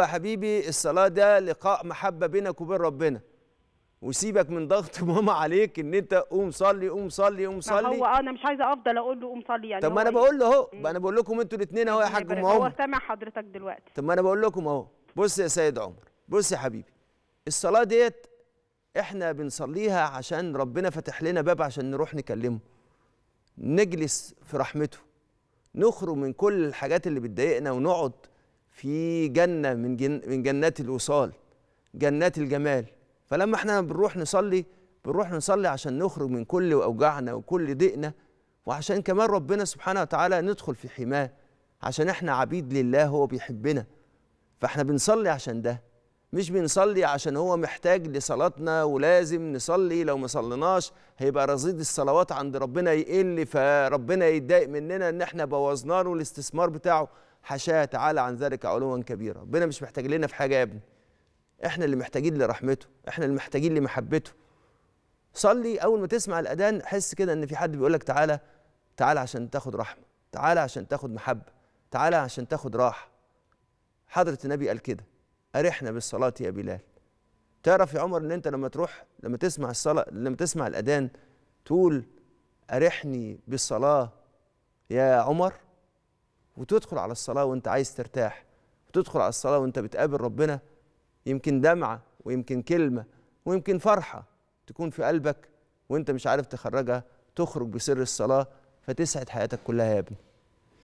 يا حبيبي الصلاه ده لقاء محبه بينك وبين ربنا وسيبك من ضغط ماما عليك ان انت قوم صلي قوم صلي قوم صلي هو انا مش عايزه افضل اقول له قوم صلي يعني طب ما انا إيه؟ بقول له اهو إيه؟ انا بقول لكم انتوا الاثنين اهو يا إيه حاج ام عمر هو سامع حضرتك دلوقتي طب ما انا بقول لكم اهو بص يا سيد عمر بص يا حبيبي الصلاه ديت احنا بنصليها عشان ربنا فتح لنا باب عشان نروح نكلمه نجلس في رحمته نخرج من كل الحاجات اللي بتضايقنا ونقعد في جنه من جن من جنات الوصال جنات الجمال فلما احنا بنروح نصلي بنروح نصلي عشان نخرج من كل اوجاعنا وكل ضيقنا وعشان كمان ربنا سبحانه وتعالى ندخل في حماه عشان احنا عبيد لله هو بيحبنا فاحنا بنصلي عشان ده مش بنصلي عشان هو محتاج لصلاتنا ولازم نصلي لو ما صليناش هيبقى رصيد الصلوات عند ربنا يقل فربنا يتضايق مننا ان احنا بوظنا له الاستثمار بتاعه حاشاه تعالى عن ذلك علوا كبيرا ربنا مش محتاج لنا في حاجه يا ابني احنا اللي محتاجين لرحمته احنا اللي محتاجين لمحبته صلي اول ما تسمع الاذان حس كده ان في حد بيقول لك تعالى تعالى عشان تاخد رحمه تعالى عشان تاخد محبه تعالى عشان تاخد راحه حضره النبي قال كده ارحنا بالصلاه يا بلال تعرف يا عمر ان انت لما تروح لما تسمع الصلاه لما تسمع الاذان تقول ارحني بالصلاه يا عمر وتدخل على الصلاة وأنت عايز ترتاح وتدخل على الصلاة وأنت بتقابل ربنا يمكن دمعة ويمكن كلمة ويمكن فرحة تكون في قلبك وأنت مش عارف تخرجها تخرج بسر الصلاة فتسعد حياتك كلها يا ابني